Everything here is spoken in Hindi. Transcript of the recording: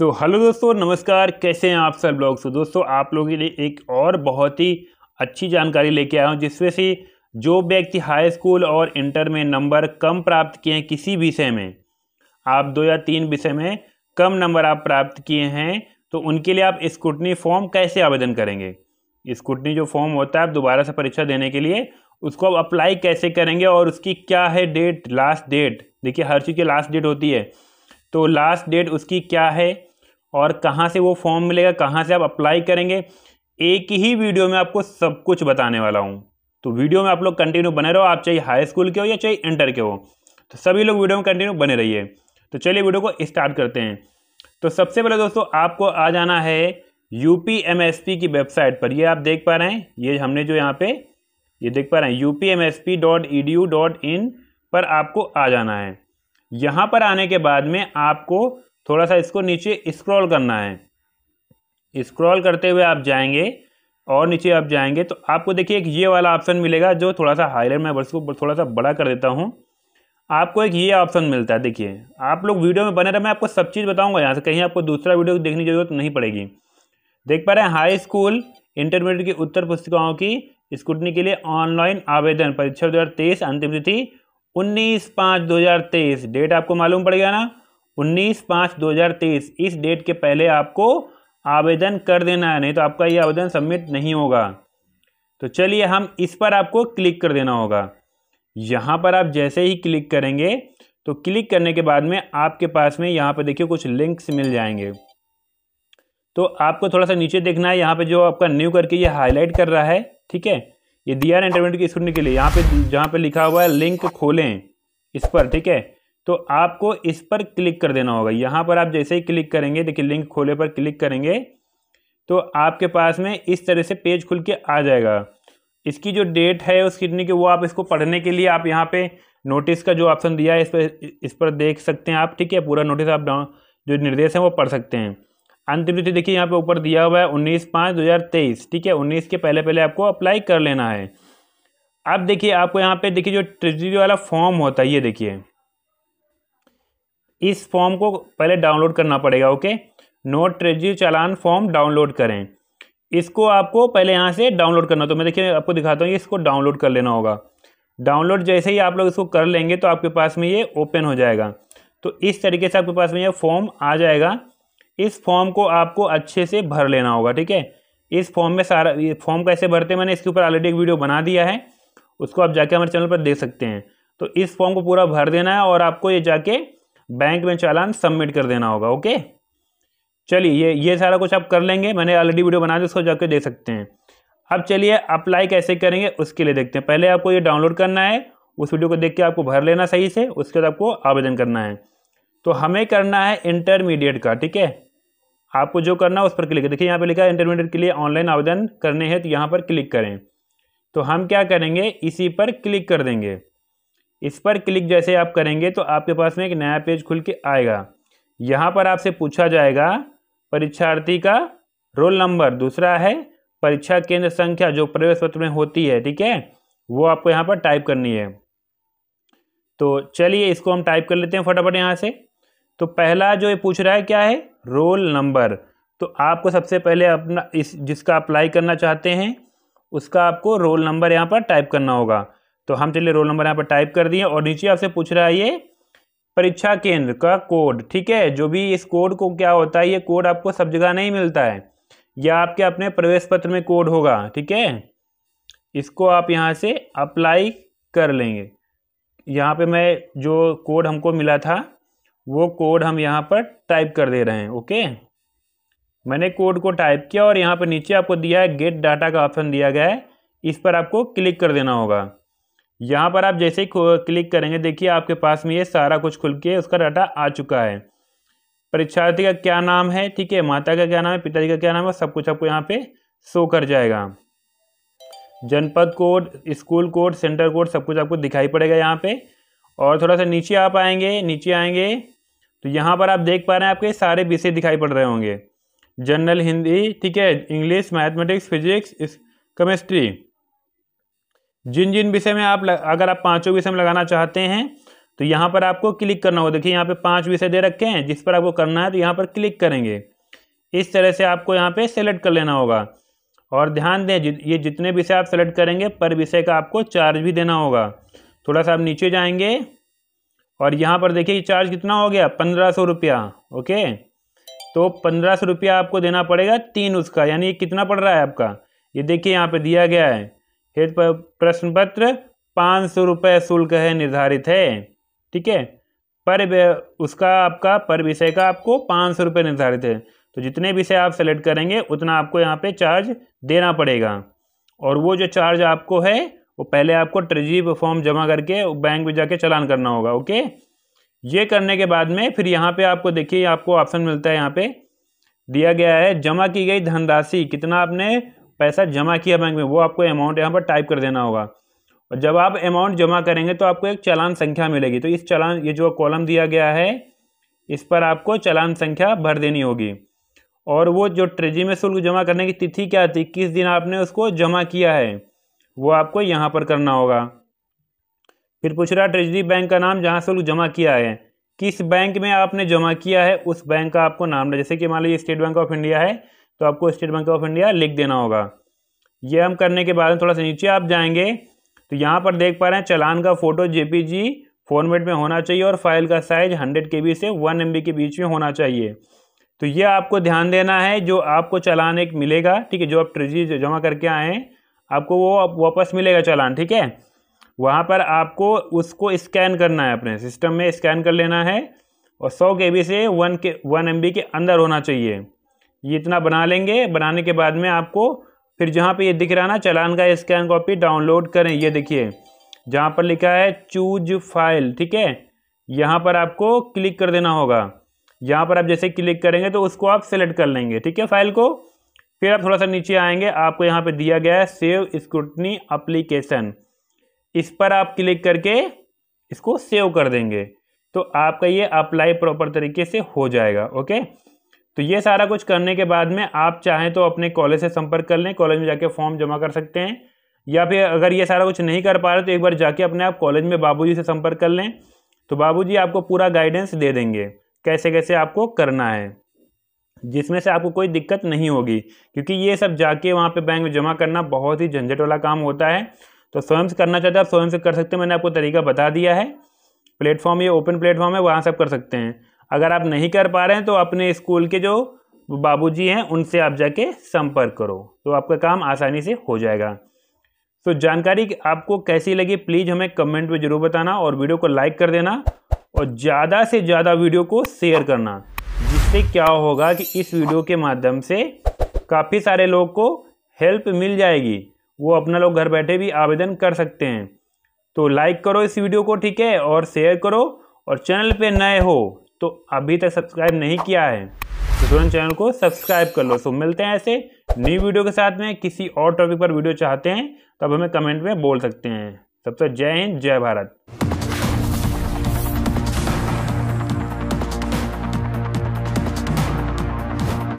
सो so, हेलो दोस्तों नमस्कार कैसे हैं आप सब लोग सो so, दोस्तों आप लोगों के लिए एक और बहुत ही अच्छी जानकारी लेके आया हूँ जिसमें से जो व्यक्ति हाई स्कूल और इंटर में नंबर कम प्राप्त किए हैं किसी विषय में आप दो या तीन विषय में कम नंबर आप प्राप्त किए हैं तो उनके लिए आप स्कूटनी फॉर्म कैसे आवेदन करेंगे स्कूटनी जो फॉर्म होता है आप दोबारा से परीक्षा देने के लिए उसको आप अप्लाई कैसे करेंगे और उसकी क्या है डेट लास्ट डेट देखिए हर चीज़ की लास्ट डेट होती है तो लास्ट डेट उसकी क्या है और कहाँ से वो फॉर्म मिलेगा कहाँ से आप अप्लाई करेंगे एक ही वीडियो में आपको सब कुछ बताने वाला हूँ तो वीडियो में आप लोग कंटिन्यू बने रहो आप चाहे हाई स्कूल के हो या चाहे इंटर के हो तो सभी लोग वीडियो में कंटिन्यू बने रहिए तो चलिए वीडियो को स्टार्ट करते हैं तो सबसे पहले दोस्तों आपको आ जाना है यू की वेबसाइट पर ये आप देख पा रहे हैं ये हमने जो यहाँ पे ये देख पा रहे हैं यू e पर आपको आ जाना है यहाँ पर आने के बाद में आपको थोड़ा सा इसको नीचे स्क्रॉल करना है स्क्रॉल करते हुए आप जाएंगे और नीचे आप जाएंगे तो आपको देखिए एक ये वाला ऑप्शन मिलेगा जो थोड़ा सा हाईलाइट मैं बस को थोड़ा सा बड़ा कर देता हूँ आपको एक ये ऑप्शन मिलता है देखिए आप लोग वीडियो में बने रहे मैं आपको सब चीज़ बताऊँगा यहाँ से कहीं आपको दूसरा वीडियो देखने की जरूरत नहीं पड़ेगी देख पा रहे हैं हाई स्कूल इंटरमीडिएट की उत्तर पुस्तिकाओं की स्कूटनी के लिए ऑनलाइन आवेदन परीक्षा दो अंतिम तिथि उन्नीस पाँच दो डेट आपको मालूम पड़ गया ना 19 पाँच 2023 इस डेट के पहले आपको आवेदन कर देना है नहीं तो आपका ये आवेदन सबमिट नहीं होगा तो चलिए हम इस पर आपको क्लिक कर देना होगा यहाँ पर आप जैसे ही क्लिक करेंगे तो क्लिक करने के बाद में आपके पास में यहाँ पर देखिए कुछ लिंक्स मिल जाएंगे तो आपको थोड़ा सा नीचे देखना है यहाँ पर जो आपका न्यू करके ये हाईलाइट कर रहा है ठीक है ये दिया इंटरव्यू की स्टूडेंट के लिए यहाँ पे जहाँ पे लिखा हुआ है लिंक खोलें इस पर ठीक है तो आपको इस पर क्लिक कर देना होगा यहाँ पर आप जैसे ही क्लिक करेंगे देखिए लिंक खोले पर क्लिक करेंगे तो आपके पास में इस तरह से पेज खुल के आ जाएगा इसकी जो डेट है उस किडनी की वो आप इसको पढ़ने के लिए आप यहाँ पे नोटिस का जो ऑप्शन दिया है इस पर इस पर देख सकते हैं आप ठीक है पूरा नोटिस आप जो निर्देश है वो पढ़ सकते हैं अंतिम तिथि देखिए यहाँ पे ऊपर दिया हुआ है उन्नीस पाँच दो हज़ार तेईस ठीक है उन्नीस के पहले पहले आपको अप्लाई कर लेना है अब देखिए आपको यहाँ पर देखिए जो ट्रेजरी वाला फॉर्म होता है ये देखिए इस फॉर्म को पहले डाउनलोड करना पड़ेगा okay note treasury challan form download करें इसको आपको पहले यहाँ से डाउनलोड करना तो मैं देखिए आपको दिखाता हूँ इसको डाउनलोड कर लेना होगा डाउनलोड जैसे ही आप लोग इसको कर लेंगे तो आपके पास में ये ओपन हो जाएगा तो इस तरीके से आपके पास में ये फॉर्म आ जाएगा इस फॉर्म को आपको अच्छे से भर लेना होगा ठीक है इस फॉर्म में सारा ये फॉर्म कैसे भरते हैं मैंने इसके ऊपर ऑलरेडी एक वीडियो बना दिया है उसको आप जाके हमारे चैनल पर देख सकते हैं तो इस फॉर्म को पूरा भर देना है और आपको ये जाके बैंक में चालान सबमिट कर देना होगा ओके चलिए ये ये सारा कुछ आप कर लेंगे मैंने ऑलरेडी वीडियो बना दी उसको जाके दे सकते हैं अब चलिए अप्लाई कैसे करेंगे उसके लिए देखते हैं पहले आपको ये डाउनलोड करना है उस वीडियो को देख के आपको भर लेना सही से उसके बाद आपको आवेदन करना है तो हमें करना है इंटरमीडिएट का ठीक है आपको जो करना है उस पर क्लिक देखिए यहाँ पे लिखा है इंटरमीडिएट के लिए ऑनलाइन आवेदन करने हैं तो यहाँ पर क्लिक करें तो हम क्या करेंगे इसी पर क्लिक कर देंगे इस पर क्लिक जैसे आप करेंगे तो आपके पास में एक नया पेज खुल के आएगा यहाँ पर आपसे पूछा जाएगा परीक्षार्थी का रोल नंबर दूसरा है परीक्षा केंद्र संख्या जो प्रवेश पत्र में होती है ठीक है वो आपको यहाँ पर टाइप करनी है तो चलिए इसको हम टाइप कर लेते हैं फटाफट यहाँ से तो पहला जो ये पूछ रहा है क्या है रोल नंबर तो आपको सबसे पहले अपना इस जिसका अप्लाई करना चाहते हैं उसका आपको रोल नंबर यहाँ पर टाइप करना होगा तो हम चलिए रोल नंबर यहाँ पर टाइप कर दिए और नीचे आपसे पूछ रहा है ये परीक्षा केंद्र का कोड ठीक है जो भी इस कोड को क्या होता है ये कोड आपको सब जगह नहीं मिलता है या आपके अपने प्रवेश पत्र में कोड होगा ठीक है इसको आप यहाँ से अप्लाई कर लेंगे यहाँ पे मैं जो कोड हमको मिला था वो कोड हम यहाँ पर टाइप कर दे रहे हैं ओके मैंने कोड को टाइप किया और यहाँ पर नीचे आपको दिया है गेट डाटा का ऑप्शन दिया गया है इस पर आपको क्लिक कर देना होगा यहाँ पर आप जैसे ही क्लिक करेंगे देखिए आपके पास में ये सारा कुछ खुल के उसका डाटा आ चुका है परीक्षार्थी का क्या नाम है ठीक है माता का क्या नाम है पिताजी का क्या नाम है सब कुछ आपको यहाँ पे शो कर जाएगा जनपद code school code centre code सब कुछ आपको दिखाई पड़ेगा यहाँ पे और थोड़ा सा नीचे आप आएंगे नीचे आएंगे तो यहाँ पर आप देख पा रहे हैं आपके सारे विषय दिखाई पड़ रहे होंगे जनरल हिंदी ठीक है इंग्लिश मैथमेटिक्स फिजिक्स केमिस्ट्री जिन जिन विषय में आप लग, अगर आप पाँचों विषय में लगाना चाहते हैं तो यहाँ पर आपको क्लिक करना होगा देखिए यहाँ पे पांच विषय दे रखे हैं जिस पर आपको करना है तो यहाँ पर क्लिक करेंगे इस तरह से आपको यहाँ पे सेलेक्ट कर लेना होगा और ध्यान दें जि, ये जितने विषय आप सेलेक्ट करेंगे पर विषय का आपको चार्ज भी देना होगा थोड़ा सा आप नीचे जाएंगे और यहाँ पर देखिए चार्ज कितना हो गया पंद्रह सौ रुपया ओके तो पंद्रह सौ रुपया आपको देना पड़ेगा तीन उसका यानी कितना पड़ रहा है आपका ये देखिए यहाँ पर दिया गया है हेतु प्रश्न पत्र पाँच सौ रुपये शुल्क है निर्धारित है ठीक है पर उसका आपका पर विषय का आपको पाँच सौ रुपये निर्धारित है तो जितने विषय आप सेलेक्ट करेंगे उतना आपको यहाँ पे चार्ज देना पड़ेगा और वो जो चार्ज आपको है वो पहले आपको ट्रेजरी फॉर्म जमा करके बैंक में जाके चलान करना होगा ओके ये करने के बाद में फिर यहाँ पे आपको देखिए आपको ऑप्शन मिलता है यहाँ पे दिया गया है जमा की गई धनराशि कितना आपने पैसा जमा किया बैंक में वो आपको अमाउंट यहाँ पर टाइप कर देना होगा और जब आप अमाउंट जमा करेंगे तो आपको एक चलान संख्या मिलेगी तो इस चलान ये जो कॉलम दिया गया है इस पर आपको चलान संख्या भर देनी होगी और वो जो ट्रेजी में शुल्क जमा करने की तिथि क्या थी किस दिन आपने उसको जमा किया है वो आपको यहाँ पर करना होगा फिर पूछ रहा ट्रेजरी बैंक का नाम जहाँ शुल्क जमा किया है किस बैंक में आपने जमा किया है उस बैंक का आपको नाम जैसे कि मान लीजिए स्टेट बैंक ऑफ इंडिया है तो आपको स्टेट बैंक ऑफ इंडिया लिख देना होगा ये हम करने के बाद में थोड़ा सा नीचे आप जाएंगे तो यहाँ पर देख पा रहे हैं चलान का फ़ोटो जेपीजी फॉर्मेट में होना चाहिए और फाइल का साइज 100 के से 1 एम के बीच में होना चाहिए तो ये आपको ध्यान देना है जो आपको चलान एक मिलेगा ठीक है जो आप ट्रेजरी जमा करके आए हैं आपको वो आप वापस मिलेगा चालान ठीक है वहाँ पर आपको उसको स्कैन करना है अपने सिस्टम में स्कैन कर लेना है और सौ के से वन के वन एम के अंदर होना चाहिए ये इतना बना लेंगे बनाने के बाद में आपको फिर जहाँ पे ये दिख रहा ना चलान का स्कैन कॉपी डाउनलोड करें ये देखिए जहाँ पर लिखा है चूज फाइल ठीक है यहाँ पर आपको क्लिक कर देना होगा यहाँ पर आप जैसे क्लिक करेंगे तो उसको आप सेलेक्ट कर लेंगे ठीक है फाइल को फिर आप थोड़ा सा नीचे आएंगे आपको यहाँ पे दिया गया है सेव स्क्रूटनी अप्लीकेशन इस पर आप क्लिक करके इसको सेव कर देंगे तो आपका ये अप्लाई प्रॉपर तरीके से हो जाएगा ओके तो ये सारा कुछ करने के बाद में आप चाहें तो अपने कॉलेज से संपर्क कर लें कॉलेज में जाके फॉर्म जमा कर सकते हैं या फिर अगर ये सारा कुछ नहीं कर पा रहे तो एक बार जाके अपने आप कॉलेज में बाबूजी से संपर्क कर लें तो बाबूजी आपको पूरा गाइडेंस दे देंगे कैसे कैसे आपको करना है जिसमें से आपको कोई दिक्कत नहीं होगी क्योंकि ये सब जाके वहाँ पे बैंक में जमा करना बहुत ही झंझट वाला काम होता है तो स्वयं से करना चाहते हैं आप स्वयं से कर सकते हैं मैंने आपको तरीका बता दिया है प्लेटफॉर्म ये ओपन प्लेटफॉर्म है वहाँ से आप कर सकते हैं अगर आप नहीं कर पा रहे हैं तो अपने स्कूल के जो बाबूजी हैं उनसे आप जाके संपर्क करो तो आपका काम आसानी से हो जाएगा तो जानकारी आपको कैसी लगी प्लीज़ हमें कमेंट में ज़रूर बताना और वीडियो को लाइक कर देना और ज़्यादा से ज़्यादा वीडियो को शेयर करना जिससे क्या होगा कि इस वीडियो के माध्यम से काफ़ी सारे लोग को हेल्प मिल जाएगी वो अपना लोग घर बैठे भी आवेदन कर सकते हैं तो लाइक करो इस वीडियो को ठीक है और शेयर करो और चैनल पे नए हो तो अभी तक सब्सक्राइब नहीं किया है तो तुरंत चैनल को सब्सक्राइब कर लो सो मिलते हैं ऐसे न्यू वीडियो के साथ में किसी और टॉपिक पर वीडियो चाहते हैं तो हमें कमेंट में बोल सकते हैं तब तक जय हिंद जय भारत